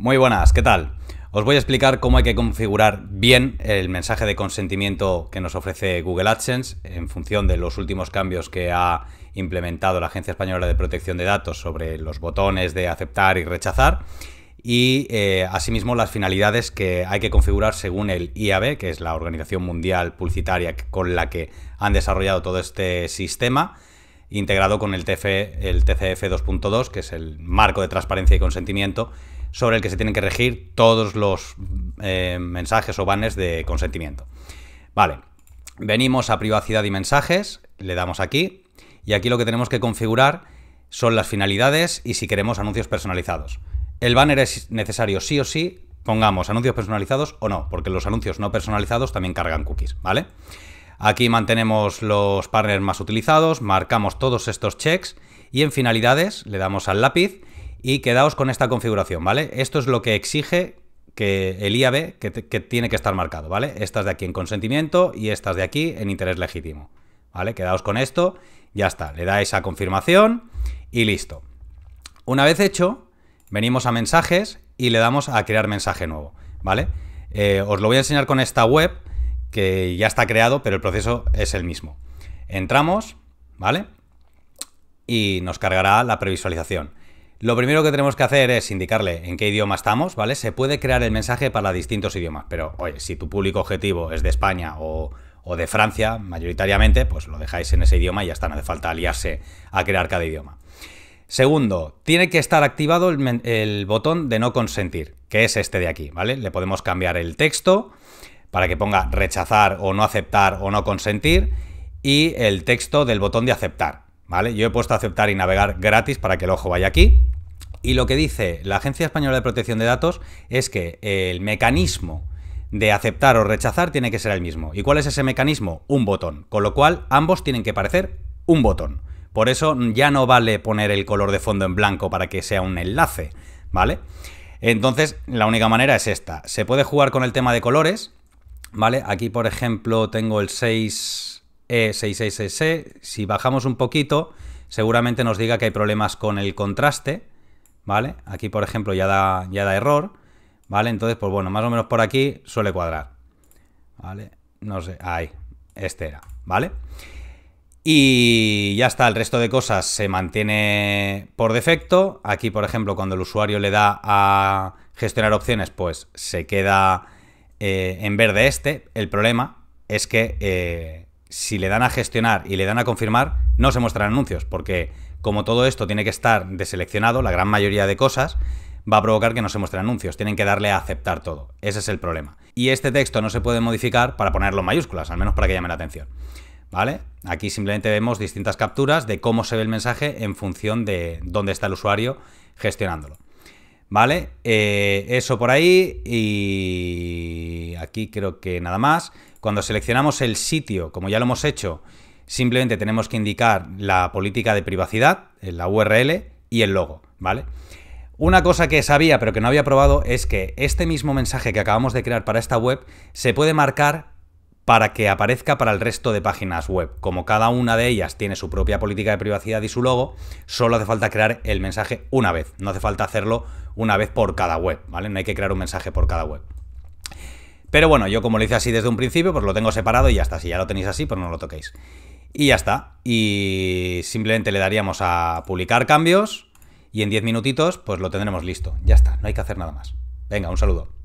Muy buenas, ¿qué tal? Os voy a explicar cómo hay que configurar bien el mensaje de consentimiento que nos ofrece Google AdSense en función de los últimos cambios que ha implementado la Agencia Española de Protección de Datos sobre los botones de aceptar y rechazar y eh, asimismo las finalidades que hay que configurar según el IAB, que es la Organización Mundial Publicitaria con la que han desarrollado todo este sistema integrado con el, TF, el TCF 2.2, que es el marco de transparencia y consentimiento sobre el que se tienen que regir todos los eh, mensajes o banners de consentimiento. Vale, venimos a privacidad y mensajes, le damos aquí y aquí lo que tenemos que configurar son las finalidades y si queremos anuncios personalizados. El banner es necesario sí o sí, pongamos anuncios personalizados o no, porque los anuncios no personalizados también cargan cookies, ¿vale? Aquí mantenemos los partners más utilizados, marcamos todos estos checks y en finalidades le damos al lápiz y quedaos con esta configuración, ¿vale? Esto es lo que exige que el IAB que, tiene que estar marcado, ¿vale? Estas de aquí en consentimiento y estas de aquí en interés legítimo, ¿vale? Quedaos con esto, ya está, le dais a confirmación y listo. Una vez hecho, venimos a mensajes y le damos a crear mensaje nuevo, ¿vale? Eh, os lo voy a enseñar con esta web que ya está creado, pero el proceso es el mismo. Entramos, ¿vale? Y nos cargará la previsualización. Lo primero que tenemos que hacer es indicarle en qué idioma estamos, ¿vale? Se puede crear el mensaje para distintos idiomas, pero si tu público objetivo es de España o, de Francia, mayoritariamente, pues lo dejáis en ese idioma y ya está, no hace falta aliarse a crear cada idioma. Segundo, tiene que estar activado el, el botón de no consentir, que es este de aquí, ¿vale? Le podemos cambiar el texto para que ponga rechazar o no aceptar o no consentir y el texto del botón de aceptar, ¿vale? Yo he puesto aceptar y navegar gratis para que el ojo vaya aquí. Y lo que dice la Agencia Española de Protección de Datos es que el mecanismo de aceptar o rechazar tiene que ser el mismo. ¿Y cuál es ese mecanismo? Un botón. Con lo cual, ambos tienen que parecer un botón. Por eso ya no vale poner el color de fondo en blanco para que sea un enlace, ¿vale? Entonces, la única manera es esta. Se puede jugar con el tema de colores, ¿vale? Aquí, por ejemplo, tengo el 6 e e Si bajamos un poquito, seguramente nos diga que hay problemas con el contraste. ¿vale? Aquí, por ejemplo, ya da, ya da error, ¿vale? Entonces, pues bueno, más o menos por aquí suele cuadrar, ¿vale? No sé, ahí, este era, ¿vale? Y ya está, el resto de cosas se mantiene por defecto. Aquí, por ejemplo, cuando el usuario le da a gestionar opciones, pues se queda eh, en verde este. El problema es que eh, si le dan a gestionar y le dan a confirmar, no se muestran anuncios, porque como todo esto tiene que estar deseleccionado, la gran mayoría de cosas, va a provocar que no se muestren anuncios. Tienen que darle a aceptar todo. Ese es el problema. Y este texto no se puede modificar para ponerlo mayúsculas, al menos para que llame la atención. ¿Vale? Aquí simplemente vemos distintas capturas de cómo se ve el mensaje en función de dónde está el usuario gestionándolo. ¿Vale? Eh, eso por ahí y Aquí creo que nada más. Cuando seleccionamos el sitio, como ya lo hemos hecho, simplemente tenemos que indicar la política de privacidad, la URL y el logo, ¿vale? Una cosa que sabía pero que no había probado es que este mismo mensaje que acabamos de crear para esta web se puede marcar para que aparezca para el resto de páginas web. Como cada una de ellas tiene su propia política de privacidad y su logo, solo hace falta crear el mensaje una vez. No hace falta hacerlo una vez por cada web, ¿vale? No hay que crear un mensaje por cada web. Pero bueno, yo como lo hice así desde un principio, pues lo tengo separado y ya está. Si ya lo tenéis así, pues no lo toquéis. Y ya está. Y simplemente le daríamos a publicar cambios y en 10 minutitos pues lo tendremos listo. Ya está, no hay que hacer nada más. Venga, un saludo.